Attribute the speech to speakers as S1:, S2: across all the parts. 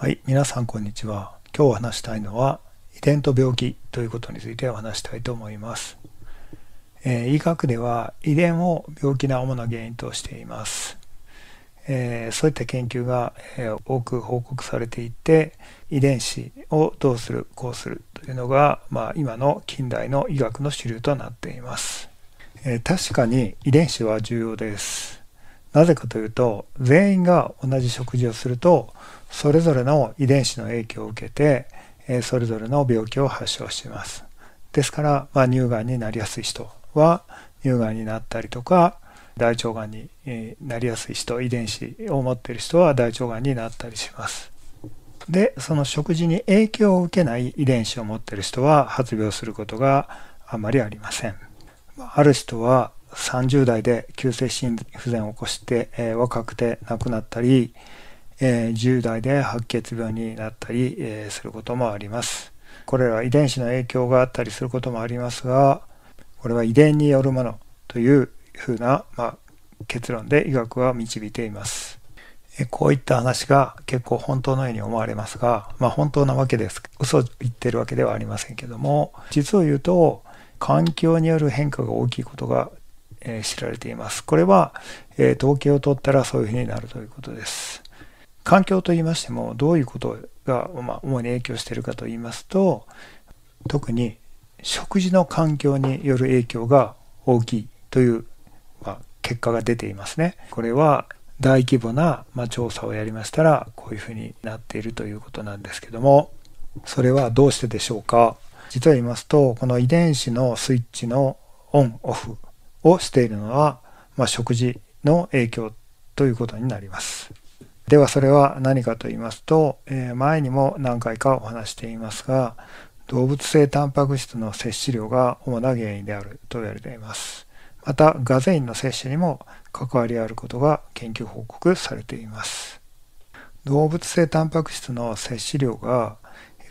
S1: はい、皆さんこんにちは。今日話したいのは遺伝と病気ということについてお話したいと思います。えー、医学では遺伝を病気の主な原因としています。えー、そういった研究が、えー、多く報告されていて遺伝子をどうするこうするというのが、まあ、今の近代の医学の主流となっています、えー、確かに遺伝子は重要ですなぜかというと全員が同じ食事をするとそれぞれの遺伝子の影響を受けて、えそれぞれの病気を発症します。ですから、まあ、乳がんになりやすい人は乳がんになったりとか大腸がんになりやすい人遺伝子を持っている人は大腸がんになったりします。でその食事に影響を受けない遺伝子を持っている人は発病することがあまりありません。ある人は30代で急性心不全を起こして、えー、若くて亡くなったり、えー、10代で白血病になったり、えー、することもあります。これらは遺伝子の影響があったりすることもありますが、これは遺伝によるものというふうな、まあ、結論で医学は導いています。こういった話が結構本当のように思われますが、まあ本当なわけです。嘘を言ってるわけではありませんけども、実を言うと、環境による変化が大きいことがえ知られています。これは、え統計を取ったらそういうふうになるということです。環境と言いましてもどういうことが、まあ、主に影響しているかと言いますと特に食事の環境による影響が大きいという、まあ、結果が出ていますね。これは大規模な、まあ、調査をやりましたらこういうふうになっているということなんですけどもそれはどうしてでしょうか実は言いますとこの遺伝子のスイッチのオンオフをしているのは、まあ、食事の影響ということになります。ではそれは何かと言いますと、えー、前にも何回かお話していますが、動物性タンパク質の摂取量が主な原因であると言われています。また、ガゼインの摂取にも関わりあることが研究報告されています。動物性タンパク質の摂取量が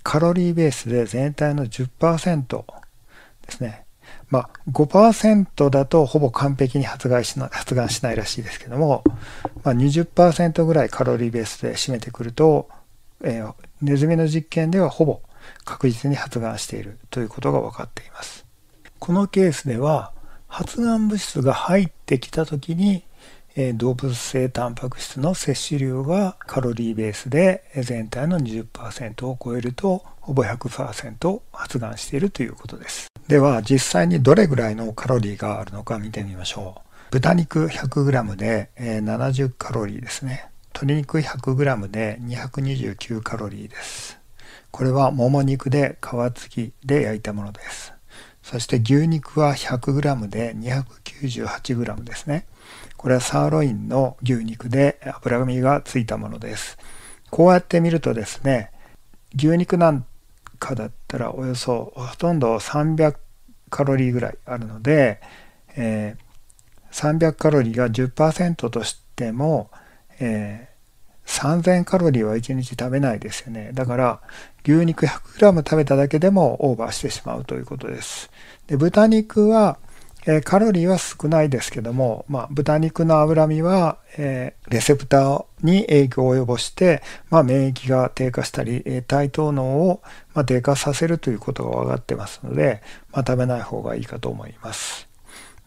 S1: カロリーベースで全体の10%ですね。まあ、5%だとほぼ完璧に発がしな発がんしないらしいですけども、まあ20、ぐらいカロリーベースで占めてくると、えー、ネズミの実験ではほぼ確実に発がんしているということが分かっています。このケースでは発がん物質が入ってきた時に、えー、動物性タンパク質の摂取量がカロリーベースで全体の20%を超えるとほぼ100%発がんしているということです。では実際にどれぐらいのカロリーがあるのか見てみましょう。豚肉 100g で70カロリーですね。鶏肉 100g で229カロリーです。これはもも肉で皮付きで焼いたものです。そして牛肉は 100g で 298g ですね。これはサーロインの牛肉で脂身がついたものです。こうやって見るとですね、牛肉なんカだったらおよそほとんど300カロリーぐらいあるので、えー、300カロリーが10%としても、えー、3000カロリーは1日食べないですよね。だから牛肉 100g 食べただけでもオーバーしてしまうということです。で豚肉はえカロリーは少ないですけども、まあ、豚肉の脂身は、えー、レセプターに影響を及ぼして、まあ、免疫が低下したり、えー、体糖能を、まあ、低下させるということが分かってますので、まあ、食べない方がいいかと思います。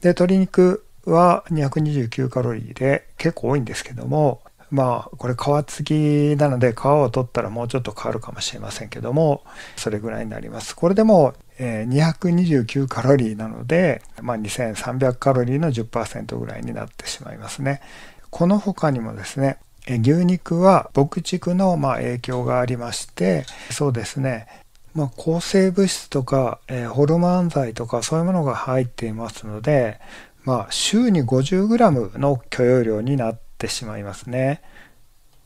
S1: で、鶏肉は229カロリーで結構多いんですけども、まあこれ皮付きなので皮を取ったらもうちょっと変わるかもしれませんけどもそれぐらいになりますこれでも229カロリーなので、まあ、2300カロリーの10%ぐらいになってしまいますねこの他にもですね牛肉は牧畜のま影響がありましてそうですねまあ、抗生物質とか、えホルモン剤とかそういうものが入っていますので、まあ、週に 50g の許容量になってってしまいますね。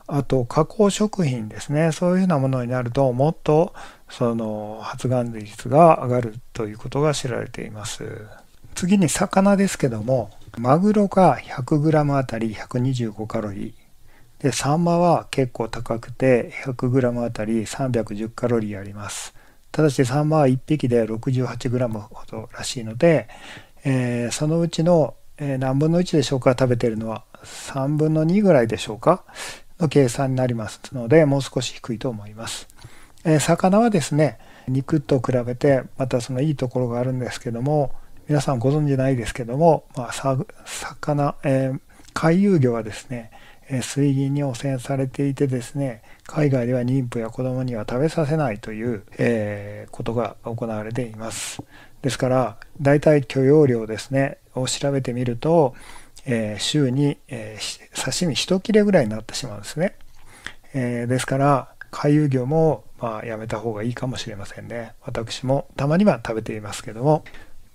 S1: あと加工食品ですね。そういうふうなものになるともっとその発がん率が上がるということが知られています。次に魚ですけども、マグロが 100g あたり125カロリー。で、サンマは結構高くて 100g あたり310カロリーあります。ただしサンマは1匹で 68g ほどらしいので、えー、そのうちのえー、何分の1でしょうか食べてるのは3分の2ぐらいでしょうかの計算になりますのでもう少し低いと思います、えー、魚はですね肉と比べてまたそのいいところがあるんですけども皆さんご存じないですけども、まあ、魚、えー、回遊魚はですね水銀に汚染されていてですね海外では妊婦や子供には食べさせないという、えー、ことが行われていますですから大体許容量ですねを調べてみると、えー、週に、えー、刺身1切れぐらいになってしまうんですね、えー、ですから回遊魚も、まあ、やめた方がいいかもしれませんね私もたまには食べていますけども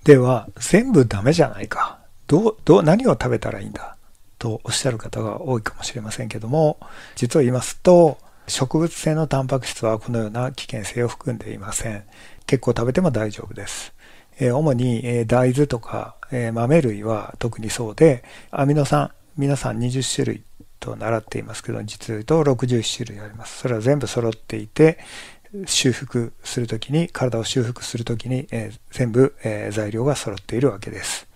S1: では全部ダメじゃないかどうどう何を食べたらいいんだとおっしゃる方が多いかもしれませんけども、実を言いますと、植物性のタンパク質はこのような危険性を含んでいません。結構食べても大丈夫です。主に大豆とか豆類は特にそうで、アミノ酸、皆さん20種類と習っていますけど、実を言うと61種類あります。それは全部揃っていて、修復するときに、体を修復するときに、えー、全部、えー、材料が揃っているわけです。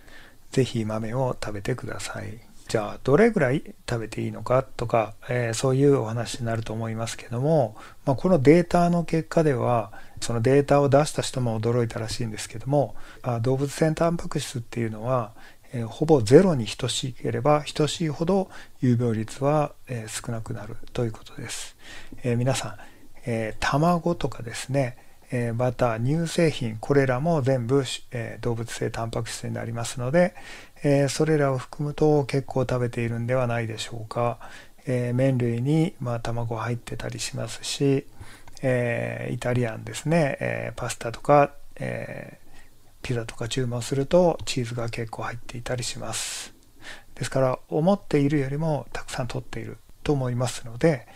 S1: ぜひ豆を食べてください。じゃあどれぐらい食べていいのかとか、えー、そういうお話になると思いますけども、まあ、このデータの結果ではそのデータを出した人も驚いたらしいんですけどもあ動物性タンパク質っていうのは、えー、ほぼゼロに等しければ等しいほど有病率は、えー、少なくなるということです、え皆さん、え卵とかですねえまた乳製品これらも全部、え動物性タンパク質になりますので、えそれらを含むと結構食べているんではないでしょうか、え麺類に、まあ、卵入ってたりしますし、えイタリアンですね、えパスタとか、えピザとか注文するとチーズが結構入っていたりしますですから思っているよりもたくさん取っていると思いますので、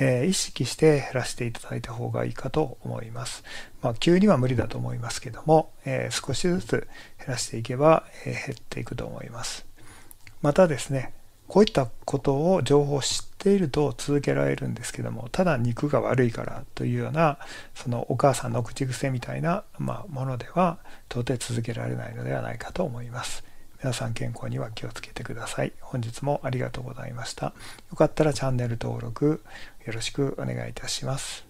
S1: えー、意識して減らしていただいた方がいいかと思います。まあ、急には無理だと思いますけども、えー、少しずつ減らしていけば、え減っていくと思います。またですね、こういったことを情報を知っていると続けられるんですけども、ただ肉が悪いからというような、そのお母さんの口癖みたいな、まあ、ものでは、到底続けられないのではないかと思います。皆さん健康には気をつけてください。本日もありがとうございました。よかったらチャンネル登録よろしくお願いいたします。